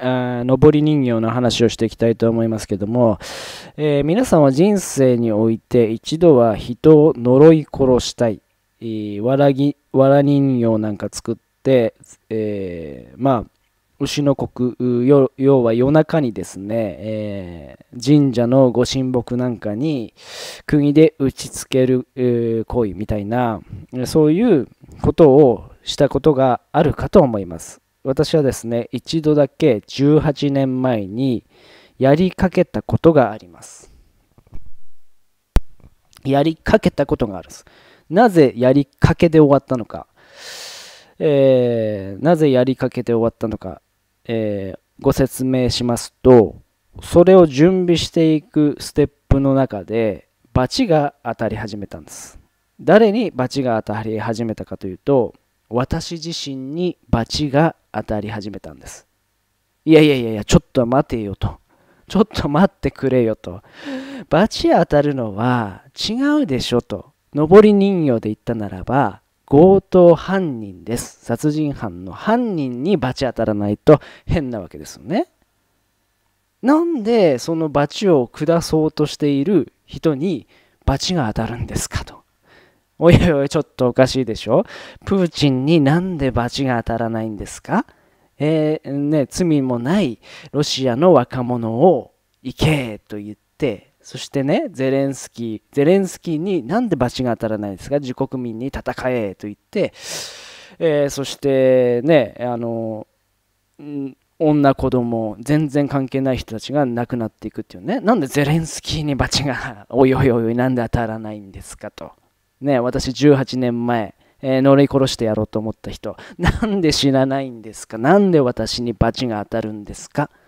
はい、上り人形の話をしていきたいと思いますけども、えー、皆さんは人生において一度は人を呪い殺したい、えー、わらぎわら人形なんか作って、えー、まあ牛の国要は夜中にですね、えー、神社のご神木なんかに釘で打ちつける、えー、行為みたいなそういうことをしたことがあるかと思います。私はですね、一度だけ18年前にやりかけたことがあります。やりかけたことがあるんです。なぜやりかけで終わったのか、えー、なぜやりかけで終わったのか、えー、ご説明しますと、それを準備していくステップの中で、バチが当たり始めたんです。誰にバチが当たり始めたかというと、私自身に罰が当たり始めたんです。いやいやいやいや、ちょっと待てよと。ちょっと待ってくれよと。罰当たるのは違うでしょと。上り人形で言ったならば、強盗犯人です。殺人犯の犯人に罰当たらないと変なわけですよね。なんでその罰を下そうとしている人に罰が当たるんですかと。おいおい、ちょっとおかしいでしょプーチンになんで罰が当たらないんですかえー、ね、罪もないロシアの若者を行けと言って、そしてね、ゼレンスキー、ゼレンスキーになんで罰が当たらないんですか自国民に戦えと言って、えー、そしてね、あの、女子供全然関係ない人たちが亡くなっていくっていうねなんでゼレンスキーに罰がおいおいおいなんで当たらないんですかとね、私18年前、えー、呪い殺してやろうと思った人、なんで死なないんですかなんで私に罰が当たるんですかっ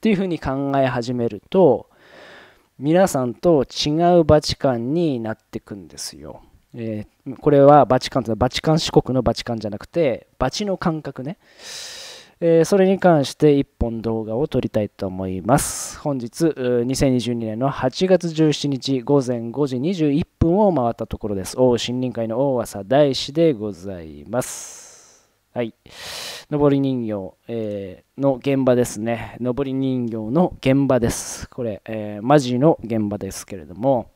ていうふうに考え始めると、皆さんと違うバチカンになってくんですよ。えー、これはバチカンというのはバチカン四国のバチカンじゃなくて、バチの感覚ね。えそれに関して1本動画を撮りたいと思います。本日、2022年の8月17日午前5時21分を回ったところです。大森林会の大浅大師でございます。はい。上り人形、えー、の現場ですね。上り人形の現場です。これ、えー、マジの現場ですけれども、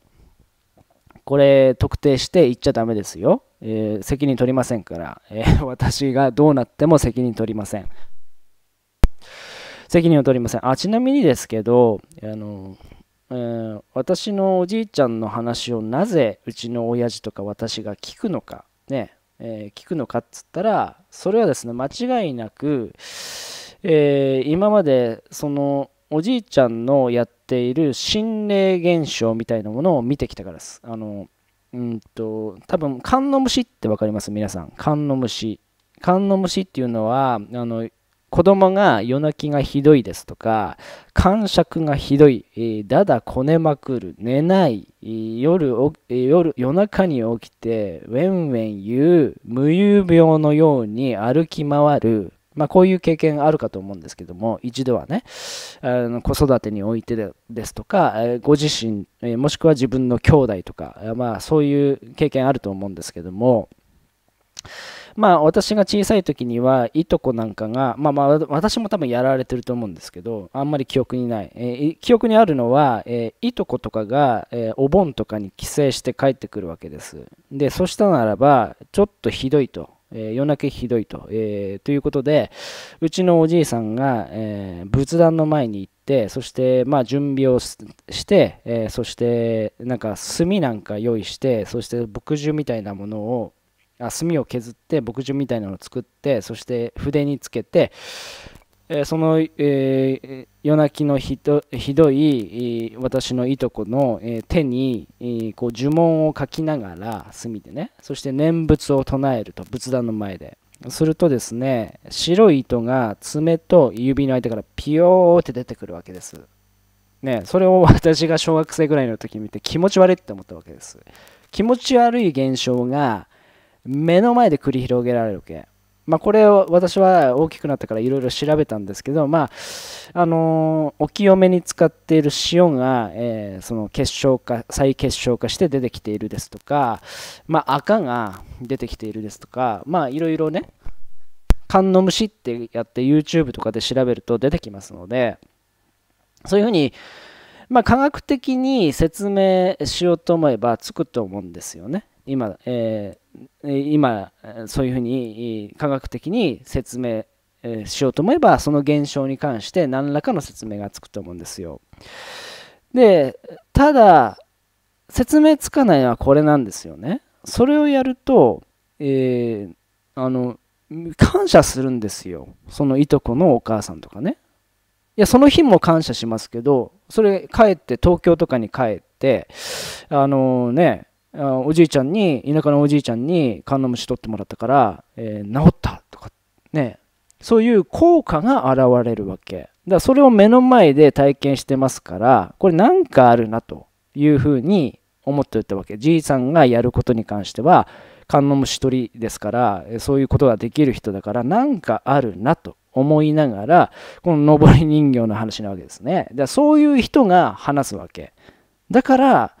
これ特定して言っちゃダメですよ。えー、責任取りませんから、え私がどうなっても責任取りません。責任を取りません。あ、ちなみにですけど、あの、えー、私のおじいちゃんの話をなぜうちの親父とか私が聞くのか、ね、えー、聞くのかっつったら、それはですね、間違いなく、えー、今までそのおじいちゃんのやっている心霊現象みたいなものを見てきたからです。あの、うんと、多分、観の虫って分かります皆さん。観の虫。観の虫っていうのは、あの、子供が夜泣きがひどいですとか、感触がひどい、えー、だだこねまくる、寝ない、夜夜夜中に起きて、ウェンウェン言う、無遊病のように歩き回る、まあ、こういう経験あるかと思うんですけども、一度はね、あの子育てにおいてですとか、ご自身、もしくは自分の兄弟とか、まあ、そういう経験あると思うんですけども、まあ私が小さい時にはいとこなんかが、まあまあ私も多分やられてると思うんですけど、あんまり記憶にない。えー、記憶にあるのは、えー、いとことかが、えー、お盆とかに帰省して帰ってくるわけです。で、そしたならば、ちょっとひどいと。えー、夜泣きひどいと、えー、ということで、うちのおじいさんが、えー、仏壇の前に行って、そして、まあ、準備をして、えそして、なんか、炭なんか用意して、そして、墨汁みたいなものを、墨を削って墨汁みたいなのを作ってそして筆につけて、えー、その、えー、夜泣きのひどひどい私のいとこの、えー、手に、えー、こう呪文を書きながら墨でねそして念仏を唱えると仏壇の前で。するとですね白い糸が爪と指の間からピヨーって出てくるわけです。ね、それを私が小学生ぐらいの時見て気持ち悪いって思ったわけです。気持ち悪い現象が目の前で繰り広げられるけ。まあ、これを私は大きくなってからいろいろ調べたんですけど、まああのお清めに使っている塩が、えー、その結晶化再結晶化して出てきているですとか、まあ、赤が出てきているですとかいろいろね観音虫ってやって YouTube とかで調べると出てきますのでそういうふうに、まあ、科学的に説明しようと思えばつくと思うんですよね今、えー今そういうふうに科学的に説明しようと思えばその現象に関して何らかの説明がつくと思うんですよ。でただ説明つかないのはこれなんですよね。それをやると、えー、あの感謝するんですよそのいとこのお母さんとかね。いやその日も感謝しますけどそれ帰って東京とかに帰ってあのねおじいちゃんに田舎のおじいちゃんにカンナムシ取ってもらったから、えー、治ったとかねそういう効果が現れるわけだからそれを目の前で体験してますからこれ何かあるなというふうに思っておいたわけじいさんがやることに関してはカンナムシ取りですからそういうことができる人だから何かあるなと思いながらこの上り人形の話なわけですねだからそういう人が話すわけだから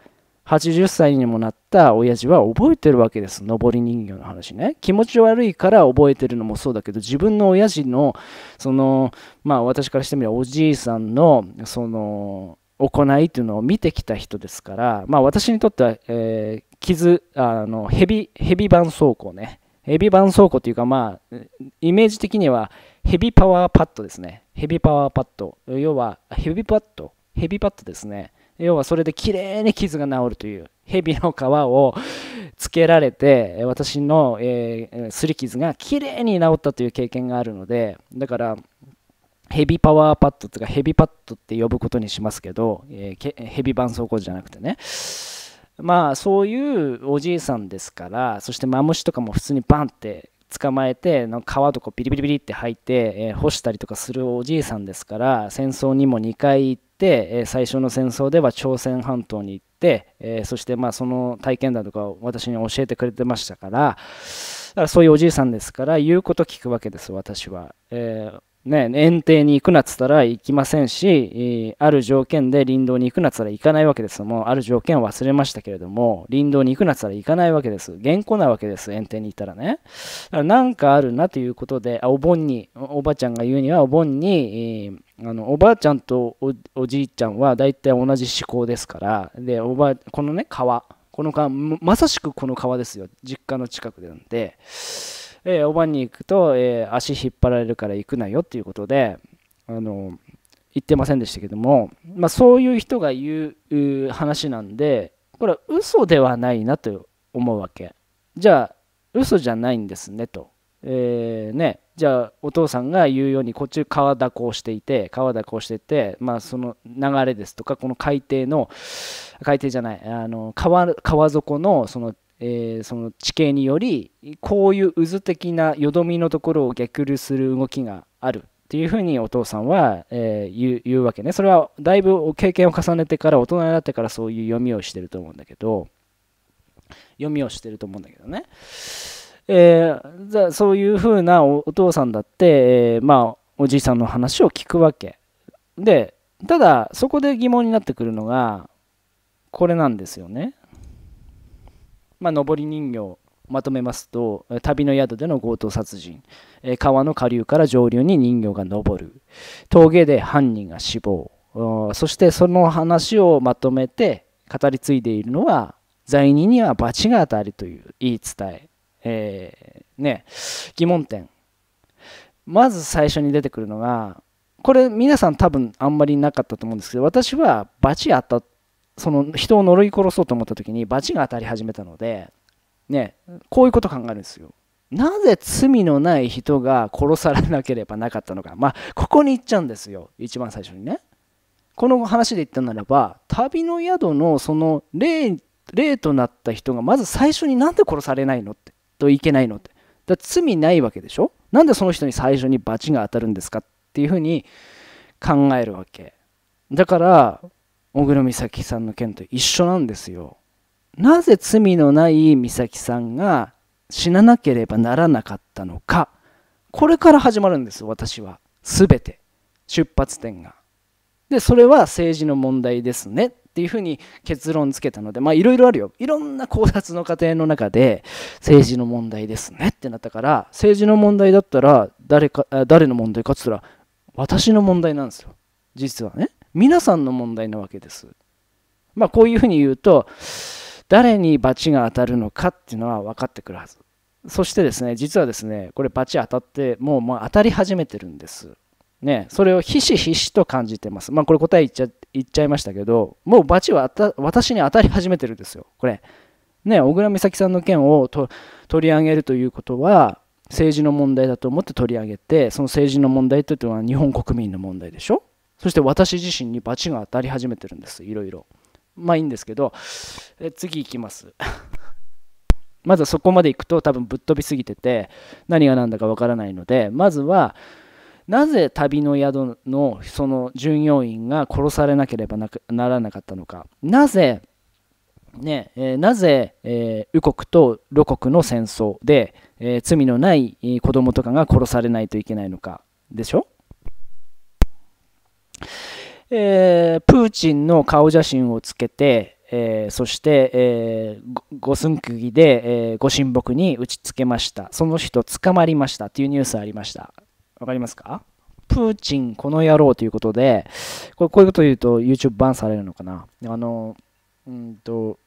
80歳にもなった親父は覚えてるわけです。上り人形の話ね。気持ち悪いから覚えてるのもそうだけど、自分の親父の、その、まあ私からしてみればおじいさんの、その、行いというのを見てきた人ですから、まあ私にとっては、えー、傷、あの、蛇、蛇ヘビ版ね。蛇ビ倉庫というか、まあ、イメージ的にはヘビパワーパッドですね。ヘビパワーパッド。要は、ヘビパッド。ヘビパッドですね。要はそれで綺麗に傷が治るという蛇の皮をつけられて私の、えー、すり傷が綺麗に治ったという経験があるのでだからヘビパワーパッドとかヘビパッドって呼ぶことにしますけど、えー、ヘビ絆創膏じゃなくてねまあそういうおじいさんですからそしてマムシとかも普通にバンって捕まえてなんか皮とかビリビリビリって吐いて、えー、干したりとかするおじいさんですから戦争にも2回行って、え最初の戦争では朝鮮半島に行って、えそしてまあその体験談とかを私に教えてくれてましたからだからそういうおじいさんですから言うこと聞くわけです私は。えーね、園庭に行くなっつったら行きませんし、ある条件で林道に行くなっつったら行かないわけですもうある条件を忘れましたけれども、林道に行くなっつったら行かないわけです。原稿なわけです、園庭に行ったらね。だからなんかあるなということで、あお盆に、おばちゃんが言うにはお盆に、あのおばあちゃんとおじいちゃんは大体同じ思考ですからでおばこのね川この川まさしくこの川ですよ実家の近くでなんで、えー、おばに行くと、えー、足引っ張られるから行くなよっていうことであの言ってませんでしたけども、まあ、そういう人が言う話なんでこれは嘘ではないなと思うわけじゃあ嘘じゃないんですねと、えー、ねじゃあお父さんが言うようにこっち川蛇行していて川蛇行しててまあその流れですとかこの海底の海底じゃないあの川川底のそのえー、その地形によりこういう渦的なよどみのところを逆流する動きがあるっていうふうにお父さんは、えー、言う言うわけねそれはだいぶ経験を重ねてから大人になってからそういう読みをしてると思うんだけど読みをしてると思うんだけどね。えー、そういうふうなお父さんだって、えー、まあ、おじいさんの話を聞くわけでただそこで疑問になってくるのがこれなんですよね。まあ、上り人形まとめますと旅の宿での強盗殺人川の下流から上流に人形が上る峠で犯人が死亡そしてその話をまとめて語り継いでいるのは罪人には罰が当たるという言い伝ええー、ね、疑問点。まず最初に出てくるのが、これ皆さん多分あんまりなかったと思うんですけど、私は罰当たその人を呪い殺そうと思った時に罰が当たり始めたので、ね、こういうこと考えるんですよ。なぜ罪のない人が殺されなければなかったのか。まあ、ここに行っちゃうんですよ。一番最初にね。この話で言ったならば、旅の宿のその霊、霊となった人がまず最初になんで殺されないのって。といけないのってだ罪ないわけでしょなんでその人に最初に罰が当たるんですかっていうふうに考えるわけだから小倉美咲さんの件と一緒なんですよなぜ罪のない美咲さんが死ななければならなかったのかこれから始まるんです私は全て出発点がでそれは政治の問題ですねっていうふうに結論付けたのでまあいろいろあるよいろんな考察の過程の中で政治の問題ですねってなったから政治の問題だったら誰か誰の問題かっつったら私の問題なんですよ実はね皆さんの問題なわけですまあこういうふうに言うと誰に罰が当たるのかっていうのは分かってくるはずそしてですね実はですねこれバチ当たってもうま当たり始めてるんですねそれをひしひしと感じてますまあこれ答え言っちゃ言っちゃいましたけどもう罰は私に当たり始めてるんですよこれね小倉美咲さんの件を取り上げるということは政治の問題だと思って取り上げてその政治の問題というのは日本国民の問題でしょそして私自身に罰が当たり始めてるんですいろいろまあいいんですけどえ次いきます まずはそこまでいくと多分ぶっ飛びすぎてて何が何だかわからないのでまずはなぜ旅の宿のその従業員が殺されなければならなかったのかなぜねえー、なぜ、えー、右国と路国の戦争で、えー、罪のない子供とかが殺されないといけないのかでしょ、えー、プーチンの顔写真をつけて、えそして、えご寸釘で、えご神木に打ちつけましたその人捕まりましたというニュースありましたわかりますかプーチンこの野郎ということで、これこういうことを言うと YouTube バンされるのかな。あの、うんと、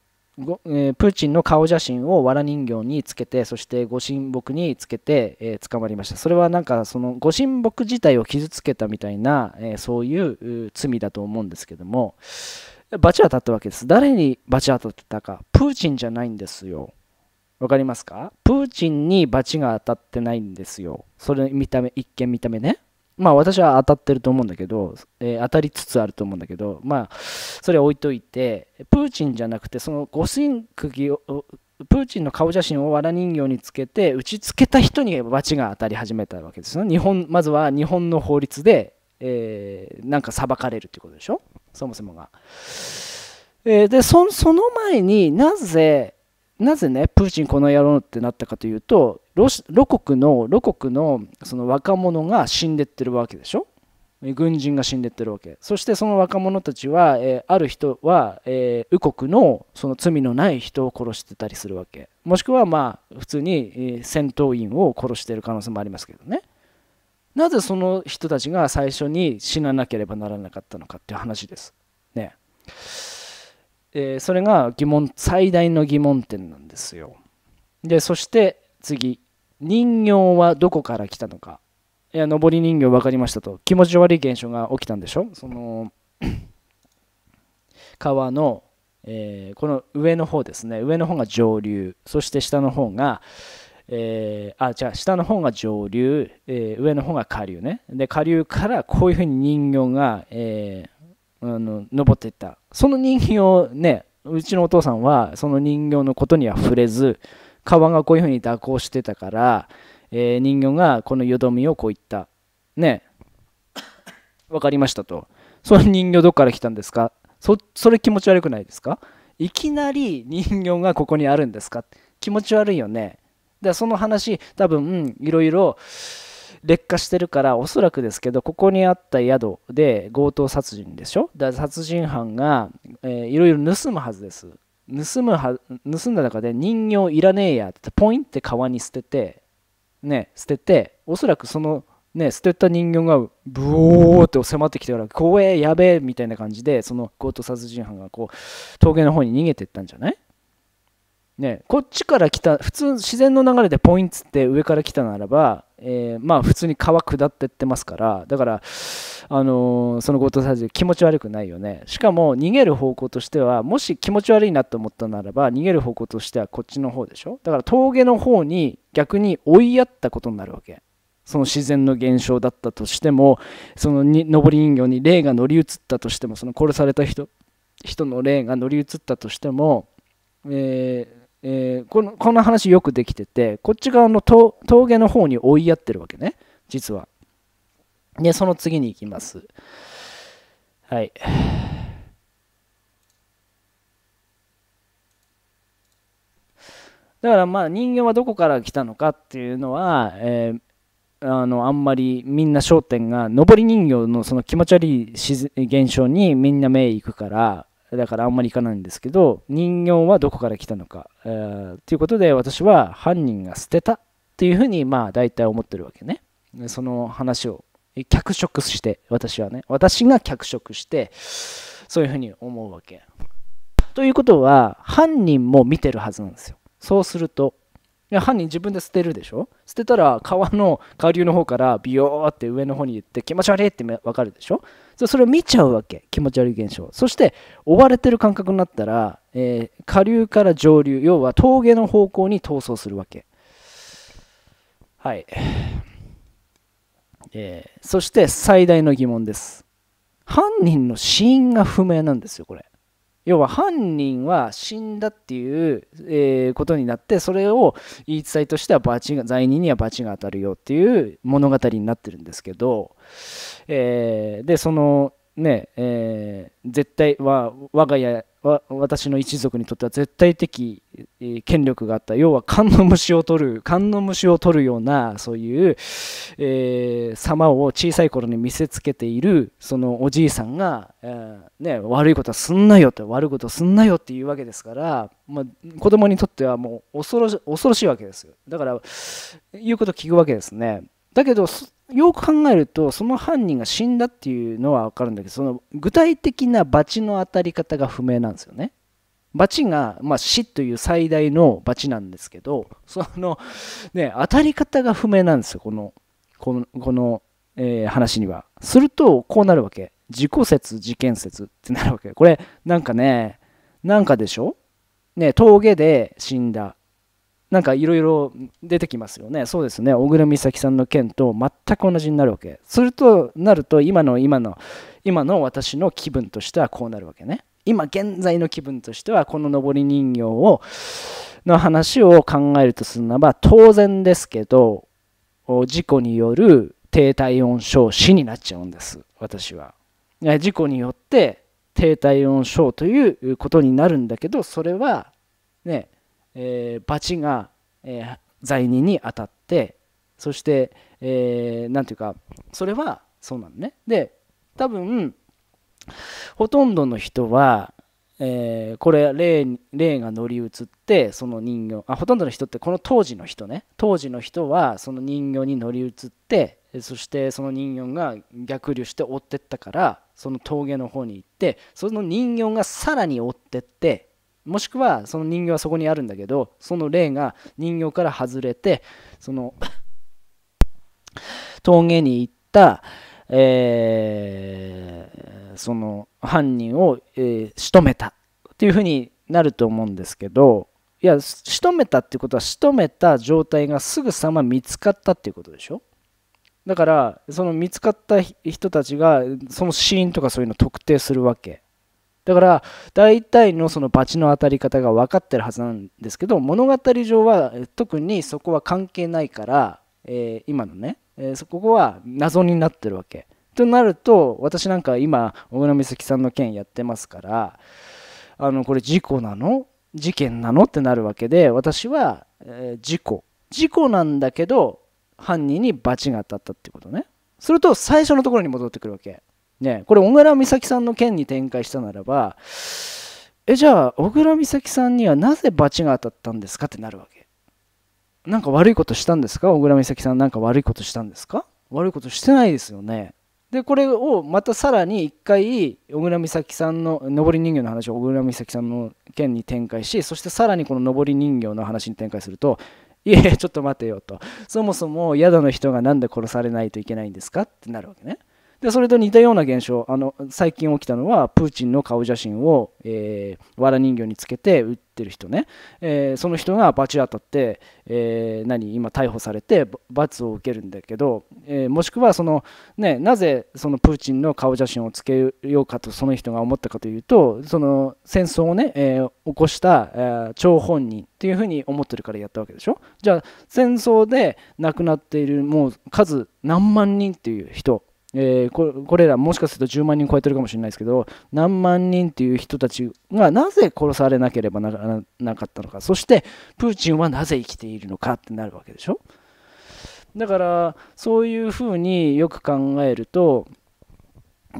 えー、プーチンの顔写真をわら人形につけてそしてご神木につけて、えー、捕まりましたそれはなんかそのご神木自体を傷つけたみたいな、えー、そういう罪だと思うんですけども罰当たったわけです誰に罰当たったかプーチンじゃないんですよわかりますかプーチンに罰が当たってないんですよ。それ見た目、一見見た目ね。まあ私は当たってると思うんだけど、えー、当たりつつあると思うんだけど、まあそれは置いといて、プーチンじゃなくて、その五寸釘を、プーチンの顔写真をわら人形につけて、打ちつけた人に罰が当たり始めたわけですよ、ね。日本、まずは日本の法律で、えー、なんか裁かれるってことでしょそもそもが。えー、でそ、その前になぜ、なぜねプーチンこの野郎ってなったかというとロ国のロ国のその若者が死んでってるわけでしょ軍人が死んでってるわけそしてその若者たちは、えー、ある人は、えー、右国のその罪のない人を殺してたりするわけもしくはまあ普通に、えー、戦闘員を殺してる可能性もありますけどねなぜその人たちが最初に死ななければならなかったのかっていう話ですねえー、それが疑問最大の疑問点なんですよでそして次人形はどこから来たのかいや上り人形分かりましたと気持ち悪い現象が起きたんでしょその 川の、えー、この上の方ですね上の方が上流そして下の方が、えー、あじゃあ下の方が上流、えー、上の方が下流ねで下流からこういうふうに人形が、えあの登っていったその人形をねうちのお父さんはその人形のことには触れず川がこういうふうに蛇行してたから、えー、人形がこの淀みをこういったね分かりましたとその人形どっから来たんですかそそれ気持ち悪くないですかいきなり人形がここにあるんですか気持ち悪いよねだその話多分いろいろ劣化してるからおそらくですけどここにあった宿で強盗殺人でしょだ殺人犯が、えー、いろいろ盗むはずです盗むは盗んだ中で人形いらねえやってポインって川に捨ててね捨てておそらくそのね捨てた人形がブオーって迫ってきてから怖えやべえみたいな感じでその強盗殺人犯がこう峠の方に逃げてったんじゃないね、こっちから来た普通自然の流れでポイントって上から来たならば、えー、まあ普通に川下ってってますからだから、あのー、その後藤さ人気持ち悪くないよねしかも逃げる方向としてはもし気持ち悪いなと思ったならば逃げる方向としてはこっちの方でしょだから峠の方に逆に追いやったことになるわけその自然の現象だったとしてもそのに上り人形に霊が乗り移ったとしてもその殺された人人の霊が乗り移ったとしても、えーえー、このこの話よくできててこっち側の峠の方に追いやってるわけね実はでその次に行きますはいだからまあ人間はどこから来たのかっていうのは、えーあのあんまりみんな焦点が上り人形のその気持ち悪い現象にみんな目いくからだからあんまり行かないんですけど人形はどこから来たのか、えー、ということで私は犯人が捨てたっていうふうにまあ大体思ってるわけねその話を脚色して私はね私が脚色してそういうふうに思うわけということは犯人も見てるはずなんですよそうするといや犯人自分で捨てるでしょ捨てたら川の下流の方からビヨーって上の方に行って気持ち悪いって分かるでしょそれを見ちゃうわけ気持ち悪い現象そして追われてる感覚になったら、えー、下流から上流要は峠の方向に逃走するわけはい、えー、そして最大の疑問です犯人の死因が不明なんですよこれ要は犯人は死んだっていう、えー、ことになってそれを言い伝えとしては罰が罪人には罰が当たるよっていう物語になってるんですけど、えー、でそのねえー、絶対は我が家私の一族にとっては絶対的権力があった要は勘の虫を取る勘の虫を取るようなそういう、えー、様を小さい頃に見せつけているそのおじいさんが、えー、ね、悪いことはすんなよって悪いことすんなよっていうわけですから、まあ、子供にとってはもう恐ろし恐ろしいわけですよだから言うこと聞くわけですねだけどよく考えるとその犯人が死んだっていうのは分かるんだけどその具体的な罰の当たり方が不明なんですよね。罰が、まあ、死という最大の罰なんですけどその、ね、当たり方が不明なんですよこのこのこの、えー、話には。するとこうなるわけ自己説事件説ってなるわけこれなんかねなんかでしょね、峠で死んだ。なんかいろいろ出てきますよね。そうですね。小倉美咲さんの件と全く同じになるわけ。するとなると今の今の今の私の気分としてはこうなるわけね。今現在の気分としてはこの上り人形をの話を考えるとするならば当然ですけど事故による低体温症死になっちゃうんです私は。事故によって低体温症ということになるんだけどそれはねえー、罰が、えー、罪人に当たってそして何、えー、て言うかそれはそうなのねで多分ほとんどの人は、えー、これ霊霊が乗り移ってその人形あほとんどの人ってこの当時の人ね当時の人はその人形に乗り移ってそしてその人形が逆流して追ってったからその峠の方に行ってその人形がさらに追ってってもしくはその人形はそこにあるんだけどその霊が人形から外れてその峠に行った、えー、その犯人を、えー、仕留めたっていうふうになると思うんですけどいや仕留めたってことは仕留めた状態がすぐさま見つかったっていうことでしょだからその見つかった人たちがその死因とかそういうのを特定するわけだから大体のそのバチの当たり方が分かってるはずなんですけど物語上は特にそこは関係ないから、えー、今のね、えー、そこは謎になってるわけ。となると私なんか今小倉美咲さんの件やってますからあのこれ事故なの事件なのってなるわけで私は、えー、事故事故なんだけど犯人に罰が当たったってことね。すると最初のところに戻ってくるわけ。ね、これ小倉美咲さんの件に展開したならばえじゃあ小倉美咲さんにはなぜ罰が当たったんですかってなるわけなんか悪いことしたんですか小倉美咲さんなんか悪いことしたんですか悪いことしてないですよねでこれをまたさらに一回小倉美咲さんの上り人形の話を小倉美咲さんの件に展開しそしてさらにこの上り人形の話に展開するといやいやちょっと待てよとそもそも宿の人が何で殺されないといけないんですかってなるわけねでそれと似たような現象あの最近起きたのはプーチンの顔写真を、えー、わら人形につけて売ってる人ね、えー、その人が罰当たって、えー、何今逮捕されて罰を受けるんだけど、えー、もしくはその、ね、なぜそのプーチンの顔写真をつけようかとその人が思ったかというとその戦争をね、えー、起こした、え張本人っていうふうに思ってるからやったわけでしょじゃあ戦争で亡くなっているもう数何万人っていう人えー、これらもしかすると10万人超えてるかもしれないですけど何万人っていう人たちがなぜ殺されなければななかったのかそしてプーチンはなぜ生きているのかってなるわけでしょだからそういうふうによく考えると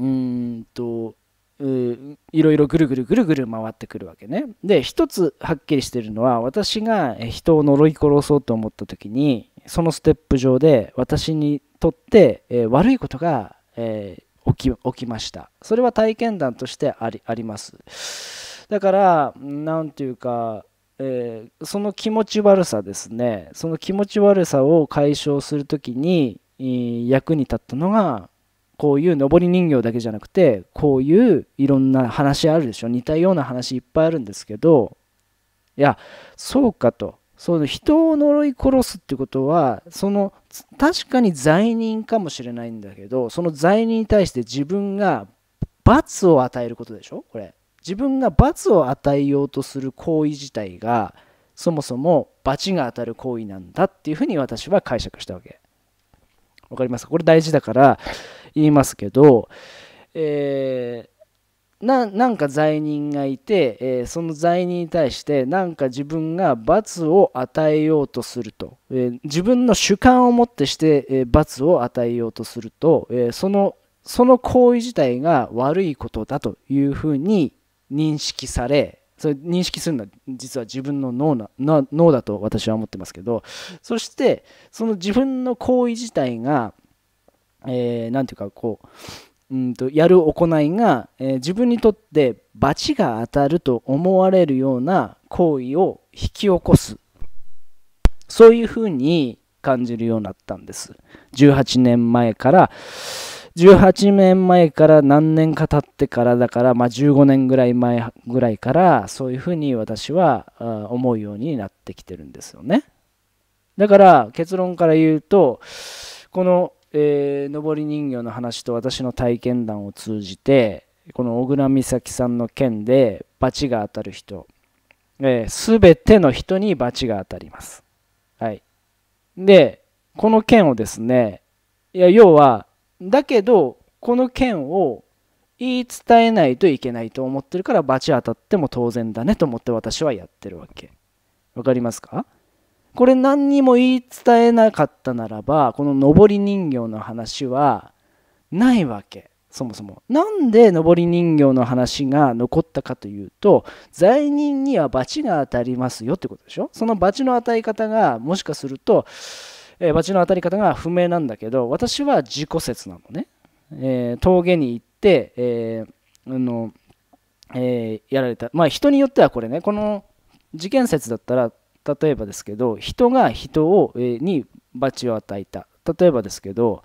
うんといろいろぐるぐるぐるぐる回ってくるわけね。で一つはっきりしてるのは私が人を呪い殺そうと思った時にそのステップ上で私にとって、えー、悪いことが、えー、起き起きましたそれは体験談としてありありますだから何て言うか、えー、その気持ち悪さですねその気持ち悪さを解消する時に、えー、役に立ったのがこういう上り人形だけじゃなくてこういういろんな話あるでしょ似たような話いっぱいあるんですけどいやそうかとその人を呪い殺すってことはその確かに罪人かもしれないんだけどその罪人に対して自分が罰を与えることでしょこれ自分が罰を与えようとする行為自体がそもそも罰が当たる行為なんだっていうふうに私は解釈したわけわかりますかこれ大事だから言いますけどえーななんか罪人がいて、えー、その罪人に対してなんか自分が罰を与えようとすると、えー、自分の主観をもってして、えー、罰を与えようとすると、えそのその行為自体が悪いことだというふうに認識されそれ認識するのは実は自分の脳な脳だと私は思ってますけどそしてその自分の行為自体が何、えー、て言うかこううんとやる行いが、えー、自分にとって罰が当たると思われるような行為を引き起こすそういうふうに感じるようになったんです18年前から18年前から何年か経ってからだから、まあ、15年ぐらい前ぐらいからそういうふうに私は思うようになってきてるんですよねだから結論から言うとこのえー、上り人形の話と私の体験談を通じてこの小倉美咲さんの件で罰が当たる人、えー、全ての人に罰が当たります。はい、でこの件をですねいや要はだけどこの件を言い伝えないといけないと思ってるから罰当たっても当然だねと思って私はやってるわけ。わかりますかこれ何にも言い伝えなかったならばこの上り人形の話はないわけそもそもなんで上り人形の話が残ったかというと罪人には罰が当たりますよってことでしょその罰の与え方がもしかすると、えー、罰の当たり方が不明なんだけど私は自己説なのね、えー、峠に行って、えー、あのえやられたまあ人によってはこれねこの事件説だったら例えばですけど人が人を、えー、に罰を与えた例えばですけど、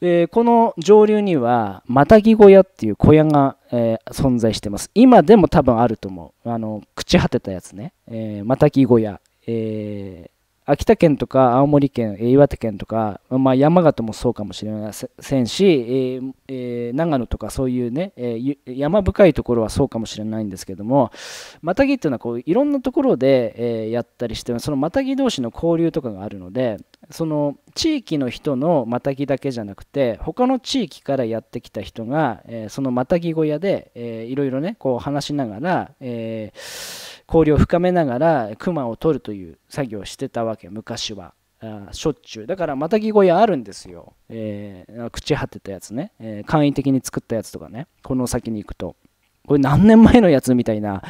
えー、この上流にはマタギ小屋っていう小屋が、えー、存在してます今でも多分あると思うあの朽ち果てたやつね、えー、マタギ小屋、えー秋田県とか青森県、え岩手県とか、まあ、山形もそうかもしれませんし、えーえー、長野とかそういうね、え山深いところはそうかもしれないんですけどもまたぎっていうのはこういろんなところで、えやったりしてそのまたぎ同士の交流とかがあるのでその地域の人のまたぎだけじゃなくて他の地域からやってきた人が、えー、そのまたぎ小屋で、えー、いろいろねこう話しながら、えー、交流を深めながら熊を取るという作業をしてたわけ昔は。あしょっちゅうだからまたぎ小屋あるんですよ、えー、朽ち果てたやつね、えー、簡易的に作ったやつとかねこの先に行くとこれ何年前のやつみたいな、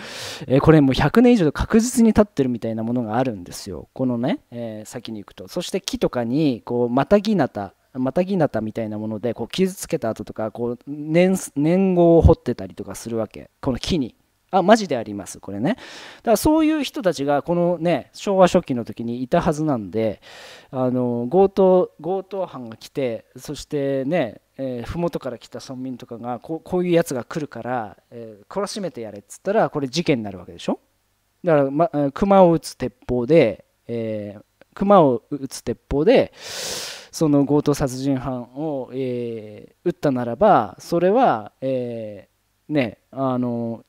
えー、これもう100年以上確実に立ってるみたいなものがあるんですよ。このね、えー、先に行くと。そして木とかに、こう、またぎなた、またぎなたみたいなもので、こう、傷つけた跡とか、こう年、年号を彫ってたりとかするわけ。この木に。あ、マジであります、これね。だからそういう人たちが、このね、昭和初期の時にいたはずなんで、あの、強盗、強盗犯が来て、そしてね、えー、麓から来た村民とかがこうこういうやつが来るから、えー、懲らしめてやれっつったらこれ事件になるわけでしょだから、ま、熊を撃つ鉄砲で、えー、熊を撃つ鉄砲でその強盗殺人犯を、えー、撃ったならばそれは、えー、ねあの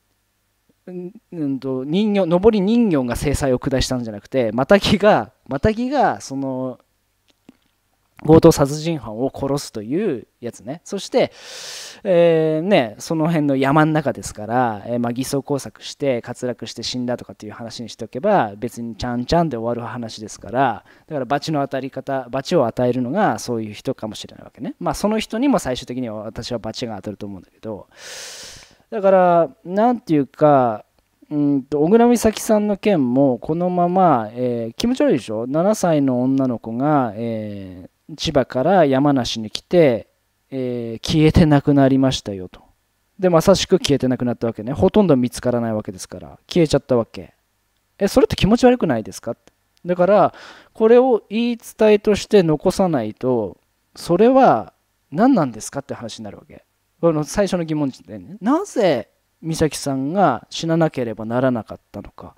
うんと人形上り人形が制裁を下したんじゃなくてマタギがマタギがその強盗殺人犯を殺すというやつね。そして、えー、ね、その辺の山の中ですから、えー、まあ偽装工作して、滑落して死んだとかっていう話にしておけば、別にちゃんちゃんで終わる話ですから、だから罰の当たり方、罰を与えるのがそういう人かもしれないわけね。まあその人にも最終的には私は罰が当たると思うんだけど、だから、なんていうか、うんと小倉美咲さんの件もこのまま、えー、気持ち悪いでしょ7歳の女の子が、えー、千葉から山梨に来て、えー、消えてなくなりましたよと。で、まさしく消えてなくなったわけね。ほとんど見つからないわけですから、消えちゃったわけ。え、それって気持ち悪くないですかだから、これを言い伝えとして残さないと、それは何なんですかって話になるわけ。この最初の疑問すね。なぜ美咲さんが死ななければならなかったのか。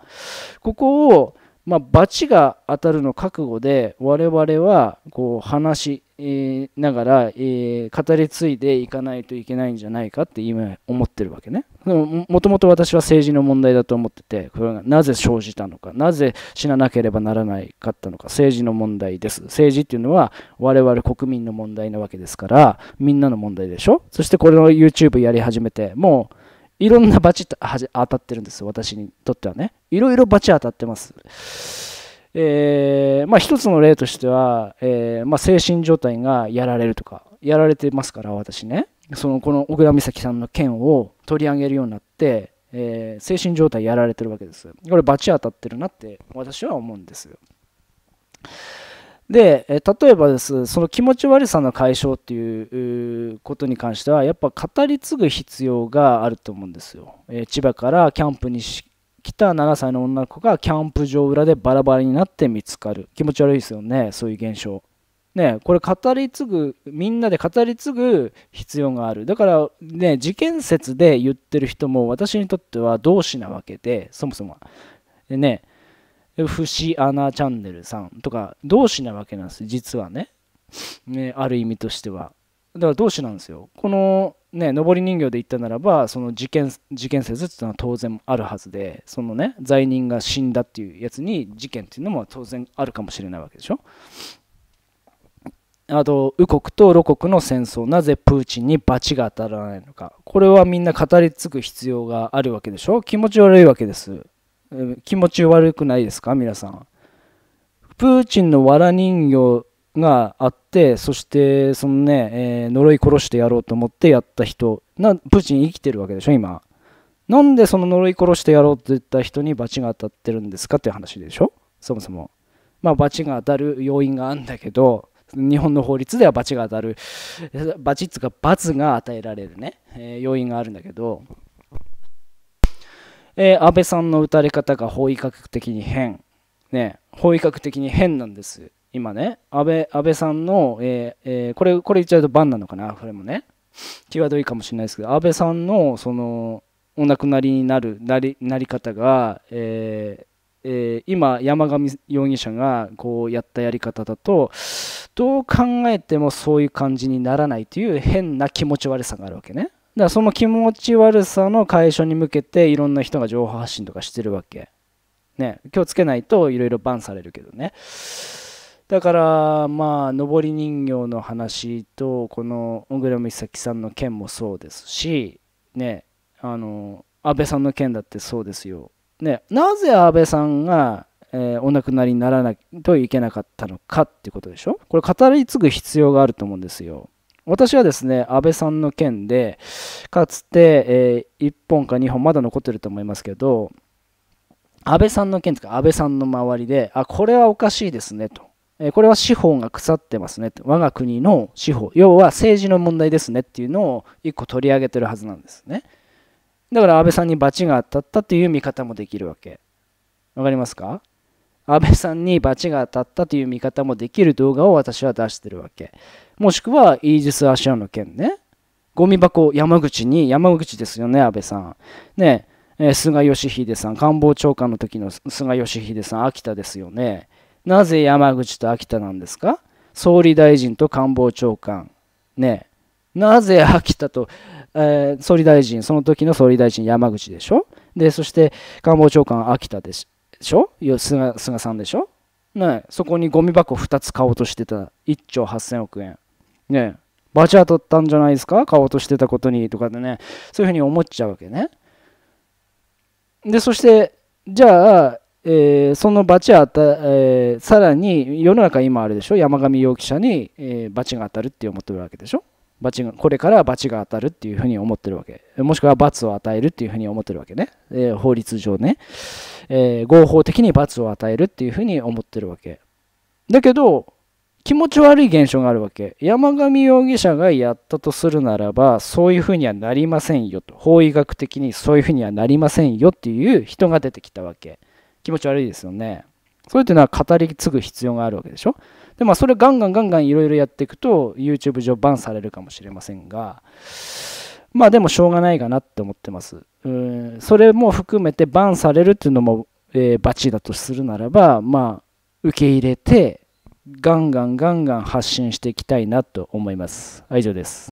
ここをまあ、罰が当たるの覚悟で我々はこう話しながら、え語り継いでいかないといけないんじゃないかって今思ってるわけね。でもともと私は政治の問題だと思っててこれがなぜ生じたのかなぜ死ななければならないかったのか政治の問題です。政治っていうのは我々国民の問題なわけですからみんなの問題でしょそしてこれの YouTube やり始めてもういろんなバチ当たってるんです私にとってはね。いろいろバチ当たってます。えー、まあ一つの例としては、えー、まあ、精神状態がやられるとか、やられてますから、私ね。その、この小倉美咲さんの件を取り上げるようになって、えー、精神状態やられてるわけです。これ、バチ当たってるなって私は思うんですよ。で、え例えばです、その気持ち悪さの解消っていうことに関しては、やっぱ語り継ぐ必要があると思うんですよ。えー、千葉からキャンプにし来た7歳の女の子がキャンプ場裏でバラバラになって見つかる。気持ち悪いですよね、そういう現象。ね、これ語り継ぐみんなで語り継ぐ必要があるだからね事件説で言ってる人も私にとっては同志なわけでそもそもでね節穴チャンネルさんとか同士なわけなんです実はねねある意味としてはだから同志なんですよこのね上り人形で言ったならばその事件事件説っていうのは当然あるはずでそのね罪人が死んだっていうやつに事件っていうのも当然あるかもしれないわけでしょあと右国と露国の戦争なぜプーチンに罰が当たらないのかこれはみんな語り継ぐ必要があるわけでしょ気持ち悪いわけです気持ち悪くないですか皆さん。プーチンの藁人形があってそしてそのね、えー、呪い殺してやろうと思ってやった人なプーチン生きてるわけでしょ今なんでその呪い殺してやろうって言った人に罰が当たってるんですかっていう話でしょそもそもまあ罰が当たる要因があるんだけど日本の法律では罰が当たる罰っつうか罰が与えられるね、えー、要因があるんだけどえー、安倍さんの打たれ方が法医学的に変。ね、法医学的に変なんです。今ね、安倍安倍さんの、えーえー、これ、これ言っちゃうとバンなのかな、これもね。際どいかもしれないですけど、安倍さんの、その、お亡くなりになる、なりなり方が、えーえー、今、山上容疑者がこうやったやり方だと、どう考えてもそういう感じにならないという変な気持ち悪さがあるわけね。だからその気持ち悪さの解消に向けていろんな人が情報発信とかしてるわけ。ね、気をつけないといろいろバンされるけどね。だからまあ上り人形の話とこの小倉美咲さんの件もそうですしねあの安倍さんの件だってそうですよ。ね、なぜ安倍さんが、えー、お亡くなりにならないといけなかったのかってことでしょこれ語り継ぐ必要があると思うんですよ。私はですね、安倍さんの件で、かつて、えー、1本か2本、まだ残ってると思いますけど、安倍さんの件ですか、安倍さんの周りで、あ、これはおかしいですねと。えこれは司法が腐ってますねと。我が国の司法、要は政治の問題ですねっていうのを1個取り上げてるはずなんですね。だから安倍さんに罰が当たったっていう見方もできるわけ。わかりますか安倍さんに罰が当たったという見方もできる動画を私は出してるわけ。もしくはイージス・アシアの件ね。ゴミ箱山口に、山口ですよね、安倍さん。ね、え菅義偉さん、官房長官の時の菅義偉さん、秋田ですよね。なぜ山口と秋田なんですか総理大臣と官房長官。ね、なぜ秋田と、えー、総理大臣、その時の総理大臣山口でしょで、そして官房長官秋田ですしょ菅菅さんでしょねそこにゴミ箱2つ買おうとしてた1兆8000億円ねバチ当たったんじゃないですか買おうとしてたことにとかでねそういうふうに思っちゃうわけねでそしてじゃあ、えー、そのバチ当た、えー、さらに世の中今あるでしょ山上容疑者に、えー、バチが当たるって思ってるわけでしょ罰がこれから罰が当たるっていうふうに思ってるわけもしくは罰を与えるっていうふうに思ってるわけね、えー、法律上ね、えー、合法的に罰を与えるっていうふうに思ってるわけだけど気持ち悪い現象があるわけ山上容疑者がやったとするならばそういうふうにはなりませんよと法医学的にそういうふうにはなりませんよっていう人が出てきたわけ気持ち悪いですよねそういうのは語り継ぐ必要があるわけでしょでまあそれガンガンガンガンいろいろやっていくと YouTube 上バンされるかもしれませんがまあでもしょうがないかなって思ってますうんそれも含めてバンされるっていうのも、えー、バチだとするならばまあ受け入れてガンガンガンガン発信していきたいなと思います以上です